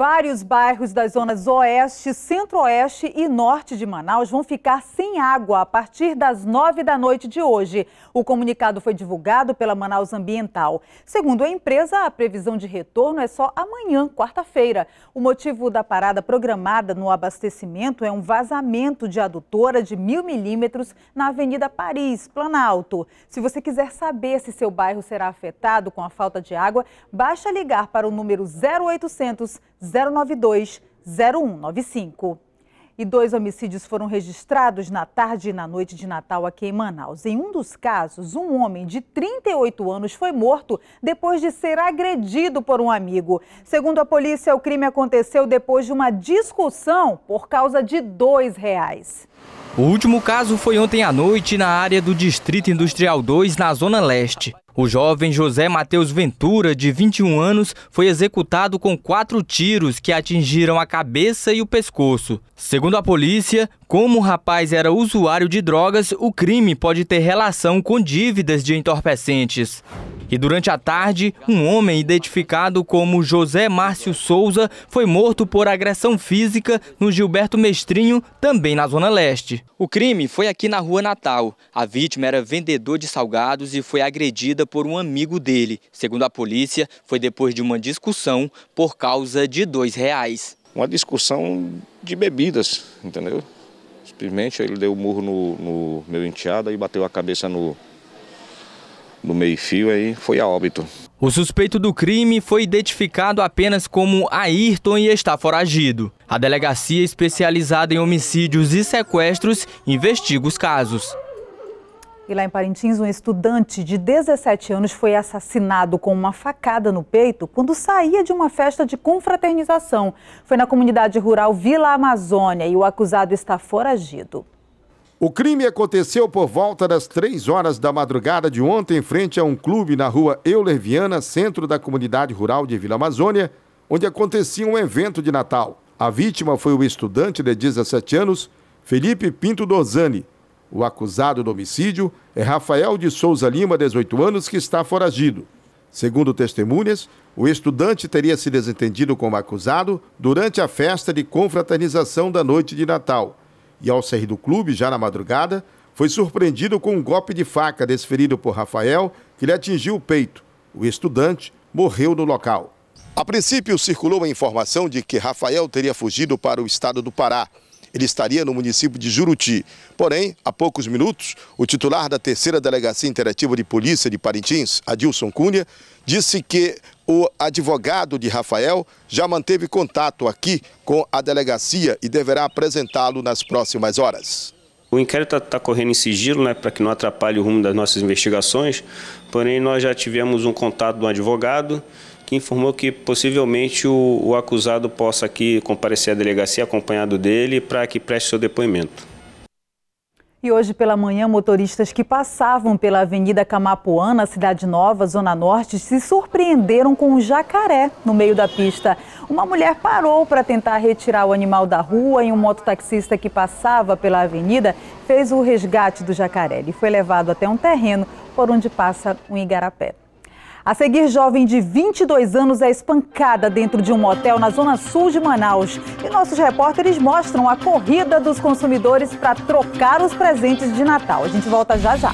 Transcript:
Vários bairros das zonas oeste, centro-oeste e norte de Manaus vão ficar sem água a partir das nove da noite de hoje. O comunicado foi divulgado pela Manaus Ambiental. Segundo a empresa, a previsão de retorno é só amanhã, quarta-feira. O motivo da parada programada no abastecimento é um vazamento de adutora de mil milímetros na Avenida Paris, Planalto. Se você quiser saber se seu bairro será afetado com a falta de água, basta ligar para o número 0800 092 0195. E dois homicídios foram registrados na tarde e na noite de Natal aqui em Manaus. Em um dos casos, um homem de 38 anos foi morto depois de ser agredido por um amigo. Segundo a polícia, o crime aconteceu depois de uma discussão por causa de dois reais. O último caso foi ontem à noite na área do Distrito Industrial 2, na Zona Leste. O jovem José Matheus Ventura, de 21 anos, foi executado com quatro tiros que atingiram a cabeça e o pescoço. Segundo a polícia, como o rapaz era usuário de drogas, o crime pode ter relação com dívidas de entorpecentes. E durante a tarde, um homem identificado como José Márcio Souza foi morto por agressão física no Gilberto Mestrinho, também na Zona Leste. O crime foi aqui na Rua Natal. A vítima era vendedor de salgados e foi agredida por um amigo dele. Segundo a polícia, foi depois de uma discussão por causa de dois reais. Uma discussão de bebidas, entendeu? Simplesmente ele deu um murro no, no meu enteado e bateu a cabeça no, do meio-fio aí foi a óbito. O suspeito do crime foi identificado apenas como Ayrton e está foragido. A delegacia especializada em homicídios e sequestros investiga os casos. E lá em Parintins, um estudante de 17 anos foi assassinado com uma facada no peito quando saía de uma festa de confraternização. Foi na comunidade rural Vila Amazônia e o acusado está foragido. O crime aconteceu por volta das 3 horas da madrugada de ontem, em frente a um clube na rua Euler Viana, centro da comunidade rural de Vila Amazônia, onde acontecia um evento de Natal. A vítima foi o estudante de 17 anos, Felipe Pinto Dorzani. O acusado do homicídio é Rafael de Souza Lima, 18 anos, que está foragido. Segundo testemunhas, o estudante teria se desentendido com o acusado durante a festa de confraternização da noite de Natal e, ao sair do clube, já na madrugada, foi surpreendido com um golpe de faca desferido por Rafael, que lhe atingiu o peito. O estudante morreu no local. A princípio, circulou a informação de que Rafael teria fugido para o estado do Pará, ele estaria no município de Juruti. Porém, há poucos minutos, o titular da terceira delegacia interativa de polícia de Parintins, Adilson Cunha, disse que o advogado de Rafael já manteve contato aqui com a delegacia e deverá apresentá-lo nas próximas horas. O inquérito está tá correndo em sigilo, né, para que não atrapalhe o rumo das nossas investigações, porém nós já tivemos um contato de um advogado que informou que possivelmente o, o acusado possa aqui comparecer à delegacia acompanhado dele para que preste seu depoimento. E hoje pela manhã, motoristas que passavam pela Avenida na Cidade Nova, Zona Norte, se surpreenderam com um jacaré no meio da pista. Uma mulher parou para tentar retirar o animal da rua e um mototaxista que passava pela avenida fez o resgate do jacaré. Ele foi levado até um terreno por onde passa um igarapé. A seguir, jovem de 22 anos é espancada dentro de um motel na zona sul de Manaus. E nossos repórteres mostram a corrida dos consumidores para trocar os presentes de Natal. A gente volta já já.